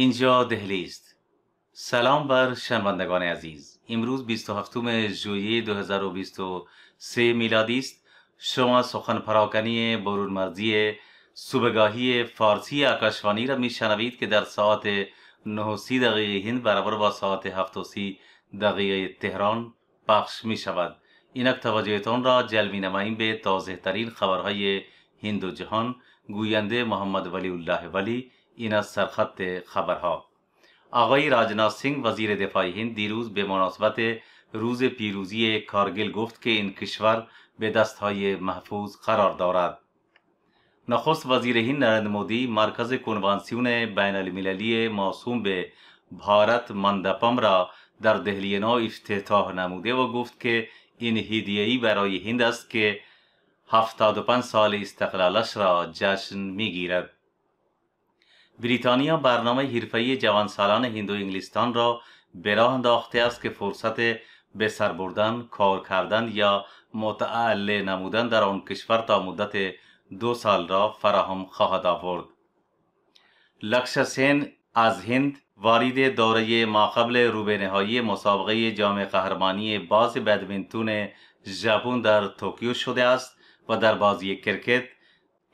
اینجا دهلی است سلام بر شنوندگان عزیز امروز 27 ژوئیه 2023 میلادی است شما سخن پراکنی برون مرزی صبحگاهی فارسی آکاشوانی را میشنوید که در ساعت 9:30 دقیقه هند برابر با ساعت 7:30 دقیقه تهران پخش می شود اینک توجهتان را جلب نماییم به تازه ترین خبرهای هند و جهان گوینده محمد ولی الله ولی این از سرخط خبرها آقای راجنا سنگ وزیر دفاع هند دیروز به مناسبت روز پیروزی کارگل گفت که این کشور به های محفوظ قرار دارد نخست وزیر هند نرند مودی مرکز کنوانسیون بین المللی موسوم به بھارت مندپم را در دهلی نو افتتاح نموده و گفت که این ای برای هند است که 75 سال استقلالش را جشن میگیرد بریتانیا برنامه حرفه‌ای جوانسالان هندو انگلیستان را به راه انداخته است که فرصت به سر بردن، کار کردن یا متعله نمودن در آن کشور تا مدت دو سال را فراهم خواهد آورد. لکش سین از هند وارد دوره ماقبل روبه نهایی مسابقه جام قهرمانی باز بدمینتون ژاپن در توکیو شده است و در بازی کرکت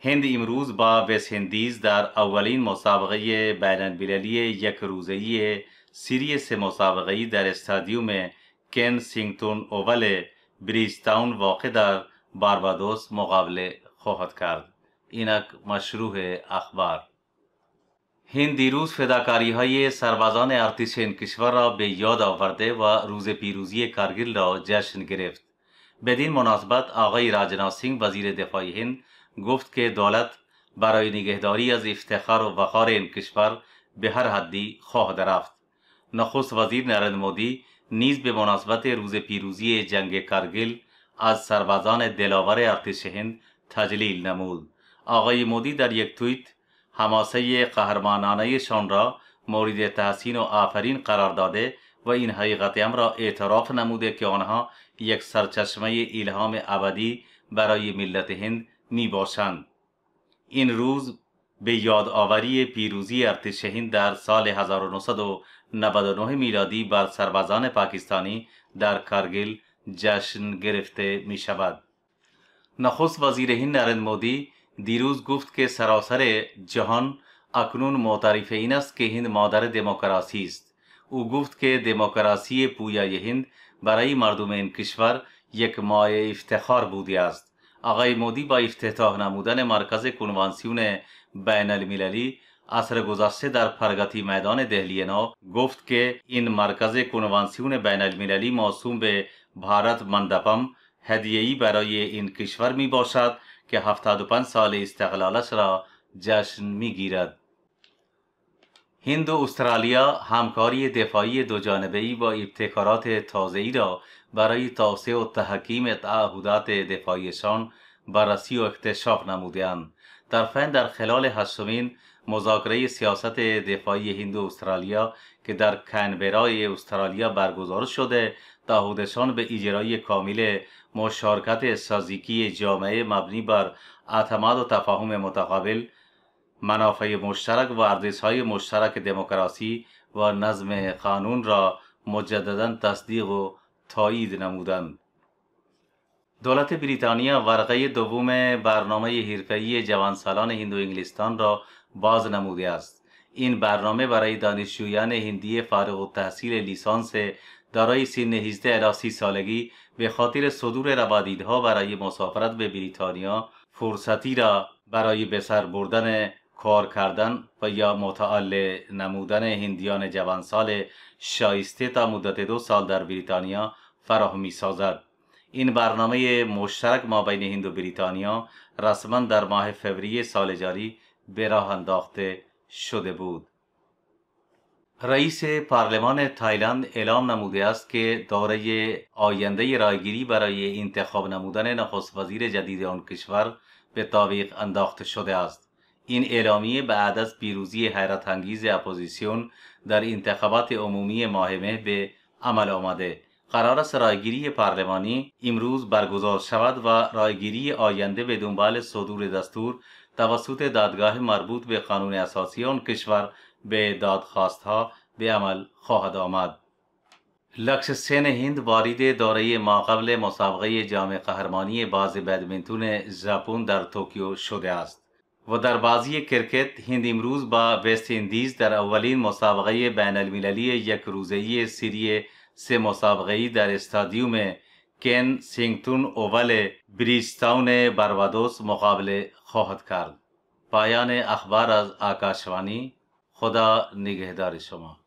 هند امروز با ویس هندیز در اولین مسابقه بین بلالی یک روزهی سیری سه مسابقه در استادیوم کن سینگتون بریج بریستاون، واقع در باربادوس مقابله خواهد کرد اینک مشروع اخبار هند دیروز فداکاری های سربازان ارتش این کشور را به یاد آورده و روز پیروزی کارگل را جشن گرفت بدین مناسبت آقای راجنا سینگ وزیر دفاع هند گفت که دولت برای نگهداری از افتخار و وقار این کشور به هر حدی خواهد رفت نخست وزیر نرند مودی نیز به مناسبت روز پیروزی جنگ کارگل از سربازان دلاور ارتش هند تجلیل نمود آقای مودی در یک توییت حماسه شان را مورد تحسین و آفرین قرار داده و این حقیقت را اعتراف نموده که آنها یک سرچشمه الهام ابدی برای ملت هند می باشند. این روز به یادآوری پیروزی ارتش هند در سال 1999 میلادی بر سربازان پاکستانی در کارگل جشن گرفته می شود. نخست وزیر هند نرند مودی دیروز گفت که سراسر جهان اکنون معترف این است که هند مادر دموکراسی است. او گفت که دموکراسی پویای هند برای مردم این کشور یک مایه افتخار بودی است. آقای مودی با افتتاح نمودن مرکز کنوانسیون بین المللی اثر گذشته در پرگتی میدان دهلی نو گفت که این مرکز کنوانسیون بین المللی موسوم به بھارت مندپم ای برای این کشور می باشد که 75 سال استقلالش را جشن می گیرد. هند و استرالیا همکاری دفاعی دو ای با ابتکارات ای را برای توسعه و تحکیم تعهدات دفاعیشان بررسی و اکتشاف در فن در خلال هشتمین مذاکره سیاست دفاعی هند و استرالیا که در کنبرای استرالیا برگزار شده تعهدشان به اجرای کامل مشارکت سازیکی جامعه مبنی بر اعتماد و تفاهم متقابل منافع مشترک و های مشترک دموکراسی و نظم قانون را مجددا تصدیق و تایید نمودند دولت بریتانیا ورقه دوم برنامه جوان جوانسالان هندو انگلستان را باز نموده است این برنامه برای دانشجویان هندی فارغ التحصیل لیسانس دارای سن 18 الی 30 سالگی به خاطر صدور روادیدها برای مسافرت به بریتانیا فرصتی را برای به سر بردن کار کردن و یا متعال نمودن هندیان جوانسال شایسته تا مدت دو سال در بریتانیا فراهمی می سازد. این برنامه مشترک ما بین هند و بریتانیا رسما در ماه فوریه سال جاری به راه انداخته شده بود. رئیس پارلمان تایلند اعلام نموده است که دوره آینده رایگیری برای انتخاب نمودن نخست وزیر جدید آن کشور به تاویق انداخته شده است. این اعلامیه بعد از پیروزی حیرت انگیز اپوزیسیون در انتخابات عمومی ماه مه به عمل آمده قرار است رایگیری پارلمانی امروز برگزار شود و رایگیری آینده به دنبال صدور دستور توسط دادگاه مربوط به قانون اساسی آن کشور به دادخواستها به عمل خواهد آمد لکش سین هند وارد دوره ما قبل مسابقه جام قهرمانی باز بدمنتون ژاپن در توکیو شده است و در بازی کرکت هند امروز با وست اندیز در اولین مسابقه بین المللی یک روزهی سری سه مسابقه در استادیوم کن سینگتون اول بریجتاون باربادوس مقابل خواهد کرد پایان اخبار از آکاشوانی خدا نگهدار شما